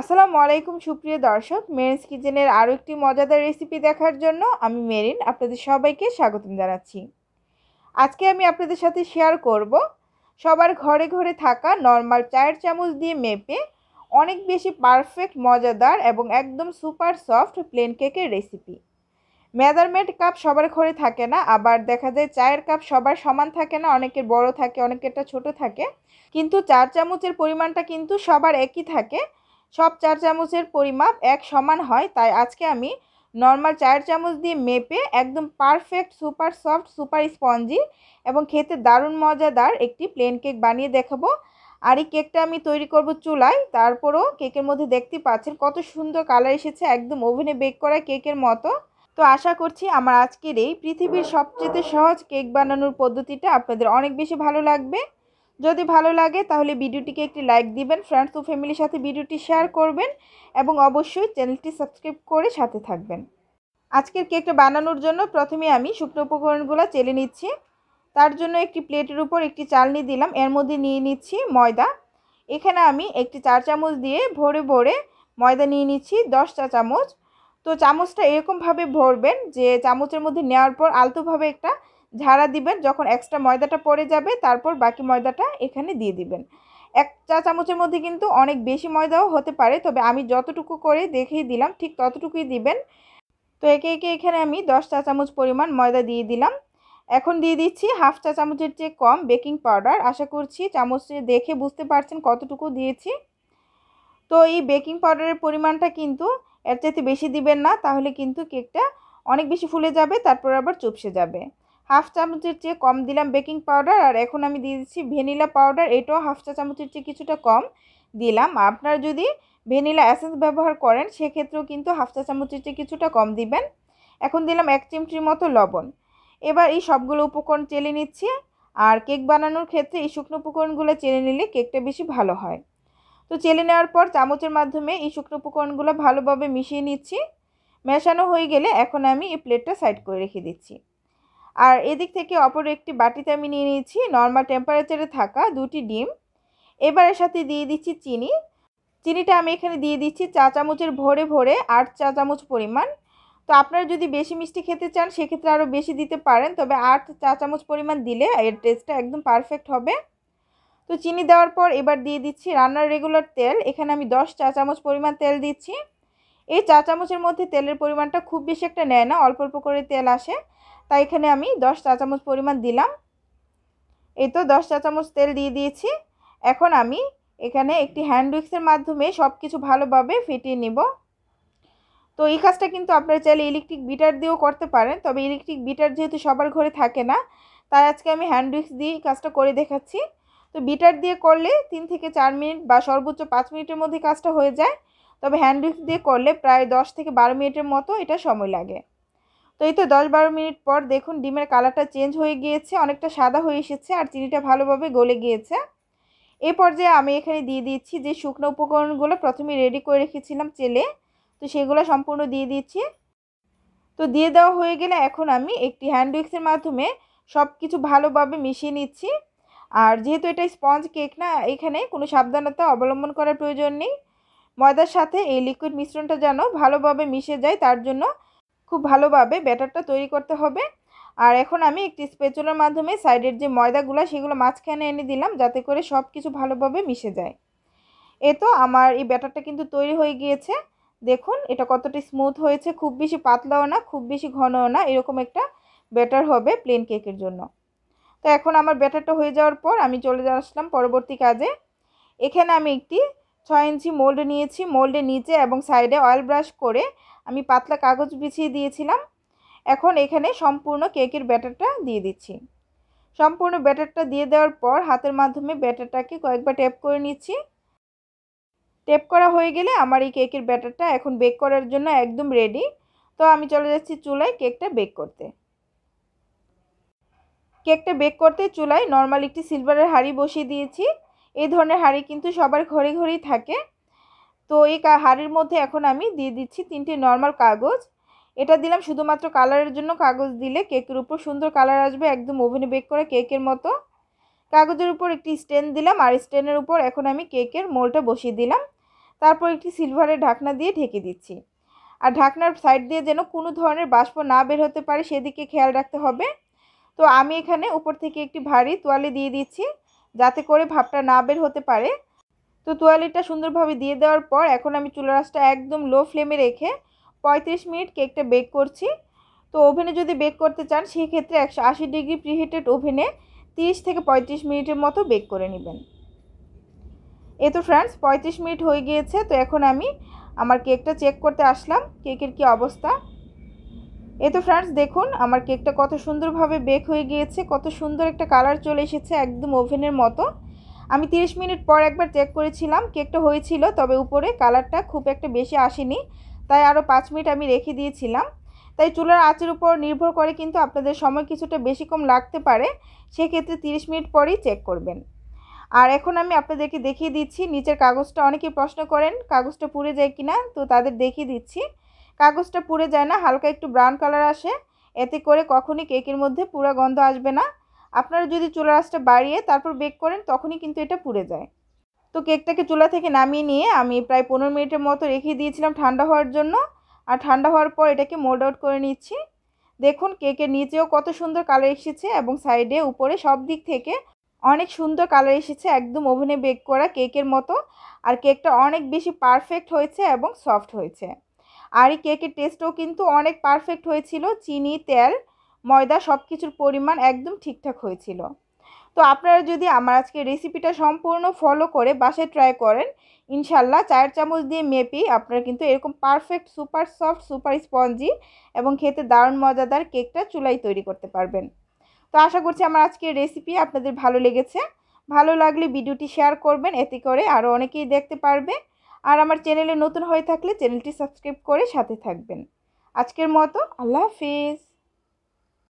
আসসালামু আলাইকুম সুপ্রিয় দর্শক মেরিনস কিচেনের আরও একটি মজাদার রেসিপি দেখার জন্য আমি মেরিন আপনাদের সবাইকে স্বাগতম জানাচ্ছি আজকে আমি আপনাদের সাথে শেয়ার করব সবার ঘরে ঘরে থাকা নর্মাল চায়ের চামচ দিয়ে মেপে অনেক বেশি পারফেক্ট মজাদার এবং একদম সুপার সফট প্লেন কেকের রেসিপি মেজারমেন্ট কাপ সবার ঘরে থাকে না আবার দেখা যায় চায়ের কাপ সবার সমান থাকে না অনেকের বড় থাকে অনেকেরটা ছোট থাকে কিন্তু চার চামচের পরিমাণটা কিন্তু সবার একই থাকে সব চার চামচের পরিমাপ এক সমান হয় তাই আজকে আমি নর্মাল চার চামচ দিয়ে মেপে একদম perfect super soft super spongy এবং খেতে দারুণ মজাদার একটি প্লেন কেক বানিয়ে দেখাবো আর এই কেকটা আমি তৈরি করব চুলায় তারপরও কেকের মধ্যে দেখতে পাচ্ছেন কত সুন্দর কালার এসেছে একদম ওভেনে বেক করা কেকের মতো তো আশা করছি আমার আজকের এই পৃথিবীর সবচেয়ে সহজ কেক বানানোর পদ্ধতিটা আপনাদের অনেক বেশি ভালো লাগবে যদি ভালো লাগে তাহলে ভিডিওটিকে একটি লাইক দিবেন ফ্রেন্ডস ও ফ্যামিলির সাথে ভিডিওটি শেয়ার করবেন এবং অবশ্যই চ্যানেলটি সাবস্ক্রাইব করে সাথে থাকবেন আজকের কেকটা বানানোর জন্য প্রথমে আমি শুকনো উপকরণগুলো চেলে নিচ্ছি তার জন্য একটি প্লেটের উপর একটি চালনি দিলাম এর মধ্যে নিয়ে নিচ্ছি ময়দা এখানে আমি একটি চার চামচ দিয়ে ভরে ভরে ময়দা নিয়ে নিচ্ছি দশ চা চামচ তো চামচটা এরকমভাবে ভরবেন যে চামচের মধ্যে নেওয়ার পর আলতোভাবে একটা ঝাড়া দিবেন যখন এক্সট্রা ময়দাটা পড়ে যাবে তারপর বাকি ময়দাটা এখানে দিয়ে দিবেন এক চা চামচের মধ্যে কিন্তু অনেক বেশি ময়দাও হতে পারে তবে আমি যতটুকু করে দেখেই দিলাম ঠিক ততটুকুই দিবেন তো একে একে এখানে আমি দশ চা চামচ পরিমাণ ময়দা দিয়ে দিলাম এখন দিয়ে দিচ্ছি হাফ চা চামচের চেয়ে কম বেকিং পাউডার আশা করছি চামচে দেখে বুঝতে পারছেন কতটুকু দিয়েছি তো এই বেকিং পাউডারের পরিমাণটা কিন্তু এর চাইতে বেশি দিবেন না তাহলে কিন্তু কেকটা অনেক বেশি ফুলে যাবে তারপর আবার চুপসে যাবে হাফ চামচের চেয়ে কম দিলাম বেকিং পাউডার আর এখন আমি দিয়ে দিচ্ছি ভ্যানিলা পাউডার এটাও হাফ চা চামচের চেয়ে কিছুটা কম দিলাম আপনারা যদি ভ্যানিলা অ্যাসেন্স ব্যবহার করেন সেক্ষেত্রেও কিন্তু হাফ চা চামচের চেয়ে কিছুটা কম দিবেন এখন দিলাম এক চিমটির মতো লবণ এবার এই সবগুলো উপকরণ চেলে নিচ্ছি আর কেক বানানোর ক্ষেত্রে এই শুকনো উপকরণগুলো চেলে নিলে কেকটা বেশি ভালো হয় তো চেলে নেওয়ার পর চামচের মাধ্যমে এই শুকনো উপকরণগুলো ভালোভাবে মিশিয়ে নিচ্ছি মেশানো হয়ে গেলে এখন আমি এই প্লেটটা সাইড করে রেখে দিচ্ছি আর এদিক থেকে অপর একটি বাটিতে আমি নিয়ে নিয়েছি নর্মাল টেম্পারেচারে থাকা দুটি ডিম এবারের সাথে দিয়ে দিচ্ছি চিনি চিনিটা আমি এখানে দিয়ে দিচ্ছি চা চামচের ভরে ভরে আট চা চামচ পরিমাণ তো আপনারা যদি বেশি মিষ্টি খেতে চান সেক্ষেত্রে আরও বেশি দিতে পারেন তবে আট চা চামচ পরিমাণ দিলে এর টেস্টটা একদম পারফেক্ট হবে তো চিনি দেওয়ার পর এবার দিয়ে দিচ্ছি রান্নার রেগুলার তেল এখানে আমি দশ চা চামচ পরিমাণ তেল দিচ্ছি এই চা চামচের মধ্যে তেলের পরিমাণটা খুব বেশি একটা নেয় না অল্প অল্প করে তেল আসে তাই এখানে আমি দশ চা চামচ পরিমাণ দিলাম এই তো দশ চা চামচ তেল দিয়ে দিয়েছি এখন আমি এখানে একটি হ্যান্ড উইক্সের মাধ্যমে সব কিছু ভালোভাবে ফিটিয়ে নেব তো এই কাজটা কিন্তু আপনারা চাইলে ইলেকট্রিক বিটার দিয়েও করতে পারেন তবে ইলেকট্রিক বিটার যেহেতু সবার ঘরে থাকে না তাই আজকে আমি হ্যান্ড উইক্স দিয়ে কাজটা করে দেখাচ্ছি তো বিটার দিয়ে করলে তিন থেকে চার মিনিট বা সর্বোচ্চ পাঁচ মিনিটের মধ্যে কাজটা হয়ে যায় তবে হ্যান্ড উইক্স দিয়ে করলে প্রায় দশ থেকে বারো মিনিটের মতো এটা সময় লাগে তো এই তো দশ বারো মিনিট পর দেখুন ডিমের কালারটা চেঞ্জ হয়ে গিয়েছে অনেকটা সাদা হয়ে এসেছে আর চিনিটা ভালোভাবে গলে গিয়েছে এ পর্যায়ে আমি এখানে দিয়ে দিচ্ছি যে শুকনো উপকরণগুলো প্রথমে রেডি করে রেখেছিলাম চেলে তো সেগুলো সম্পূর্ণ দিয়ে দিচ্ছি তো দিয়ে দেওয়া হয়ে গেলে এখন আমি একটি হ্যান্ড উইক্সের মাধ্যমে সব কিছু ভালোভাবে মিশিয়ে নিচ্ছি আর যেহেতু এটা স্পঞ্জ কেক না এখানে কোনো সাবধানতা অবলম্বন করার প্রয়োজন নেই ময়দার সাথে এই লিকুইড মিশ্রণটা যেন ভালোভাবে মিশে যায় তার জন্য খুব ভালোভাবে ব্যাটারটা তৈরি করতে হবে আর এখন আমি একটি স্পেচুলার মাধ্যমে সাইডের যে ময়দাগুলো সেগুলো মাঝখানে এনে দিলাম যাতে করে সব কিছু ভালোভাবে মিশে যায় এ তো আমার এই ব্যাটারটা কিন্তু তৈরি হয়ে গিয়েছে দেখুন এটা কতটা স্মুথ হয়েছে খুব বেশি পাতলাও না খুব বেশি ঘনও না এরকম একটা ব্যাটার হবে প্লেন কেকের জন্য তো এখন আমার ব্যাটারটা হয়ে যাওয়ার পর আমি চলে আসলাম পরবর্তী কাজে এখানে আমি একটি ছয় ইঞ্চি মোল্ড নিয়েছি মোল্ডের নিচে এবং সাইডে অয়েল ব্রাশ করে আমি পাতলা কাগজ বিছিয়ে দিয়েছিলাম এখন এখানে সম্পূর্ণ কেকের ব্যাটারটা দিয়ে দিচ্ছি সম্পূর্ণ ব্যাটারটা দিয়ে দেওয়ার পর হাতের মাধ্যমে ব্যাটারটাকে কয়েকবার টেপ করে নিচ্ছি টেপ করা হয়ে গেলে আমার এই কেকের ব্যাটারটা এখন বেক করার জন্য একদম রেডি তো আমি চলে যাচ্ছি চুলায় কেকটা বেক করতে কেকটা বেক করতে চুলায় নর্মাল একটি সিলভারের হাঁড়ি বসিয়ে দিয়েছি এই ধরনের হাঁড়ি কিন্তু সবার ঘরে ঘরেই থাকে তো এই হাঁড়ির মধ্যে এখন আমি দিয়ে দিচ্ছি তিনটি নর্মাল কাগজ এটা দিলাম শুধুমাত্র কালারের জন্য কাগজ দিলে কেকের উপর সুন্দর কালার আসবে একদম ওভেনে বেক করে কেকের মতো কাগজের উপর একটি স্ট্যান্ড দিলাম আর স্ট্যান্ডের উপর এখন আমি কেকের মোলটা বসিয়ে দিলাম তারপর একটি সিলভারের ঢাকনা দিয়ে ঢেকে দিচ্ছি আর ঢাকনার সাইড দিয়ে যেন কোনো ধরনের বাষ্প না বের হতে পারে সেদিকে খেয়াল রাখতে হবে তো আমি এখানে উপর থেকে একটি ভারী তোয়ালে দিয়ে দিচ্ছি যাতে করে ভাপটা না বের হতে পারে তো তোয়ালিটা সুন্দরভাবে দিয়ে দেওয়ার পর এখন আমি চুলা রাসটা একদম লো ফ্লেমে রেখে ৩৫ মিনিট কেকটা বেক করছি তো ওভেনে যদি বেক করতে চান সেই ক্ষেত্রে একশো আশি ডিগ্রি প্রিহিটেড ওভেনে তিরিশ থেকে ৩৫ মিনিটের মতো বেক করে নেবেন এ তো ফ্রেন্ডস ৩৫ মিনিট হয়ে গিয়েছে তো এখন আমি আমার কেকটা চেক করতে আসলাম কেকের কি অবস্থা এ তো ফ্রেন্ডস দেখুন আমার কেকটা কত সুন্দরভাবে বেক হয়ে গিয়েছে কত সুন্দর একটা কালার চলে এসেছে একদম ওভেনের মতো আমি 30 মিনিট পর একবার চেক করেছিলাম কেকটা হয়েছিল তবে উপরে কালারটা খুব একটা বেশি আসেনি তাই আরও পাঁচ মিনিট আমি রেখে দিয়েছিলাম তাই চুলার আঁচের উপর নির্ভর করে কিন্তু আপনাদের সময় কিছুটা বেশি কম লাগতে পারে সেক্ষেত্রে 30 মিনিট পরেই চেক করবেন আর এখন আমি আপনাদেরকে দেখিয়ে দিচ্ছি নিচের কাগজটা অনেকে প্রশ্ন করেন কাগজটা পুড়ে যায় কিনা তো তাদের দেখিয়ে দিচ্ছি কাগজটা পুড়ে যায় না হালকা একটু ব্রাউন কালার আসে এতে করে কখনই কেকের মধ্যে পুরা গন্ধ আসবে না আপনারা যদি চুলার আঁচটা বাড়িয়ে তারপর বেক করেন তখনই কিন্তু এটা পুড়ে যায় তো কেকটাকে চুলা থেকে নামিয়ে নিয়ে আমি প্রায় পনেরো মিনিটের মতো রেখে দিয়েছিলাম ঠান্ডা হওয়ার জন্য আর ঠান্ডা হওয়ার পর এটাকে মোল্ড আউট করে নিচ্ছি দেখুন কেকের নিচেও কত সুন্দর কালার এসেছে এবং সাইডে উপরে সব দিক থেকে অনেক সুন্দর কালার এসেছে একদম ওভেনে বেক করা কেকের মতো আর কেকটা অনেক বেশি পারফেক্ট হয়েছে এবং সফট হয়েছে আর এই কেকের টেস্টও কিন্তু অনেক পারফেক্ট হয়েছিল চিনি তেল ময়দা সব কিছুর পরিমাণ একদম ঠিকঠাক হয়েছিল তো আপনারা যদি আমার আজকে রেসিপিটা সম্পূর্ণ ফলো করে বাসায় ট্রাই করেন ইনশাল্লাহ চায়ের চামচ দিয়ে মেপি আপনারা কিন্তু এরকম perfect super soft super spongy এবং খেতে দারুণ মজাদার কেকটা চুলাই তৈরি করতে পারবেন তো আশা করছি আমার আজকের রেসিপি আপনাদের ভালো লেগেছে ভালো লাগলে ভিডিওটি শেয়ার করবেন এতে করে আরও অনেকেই দেখতে পারবে আর আমার চ্যানেলে নতুন হয়ে থাকলে চ্যানেলটি সাবস্ক্রাইব করে সাথে থাকবেন আজকের মতো আল্লাহ হাফিজ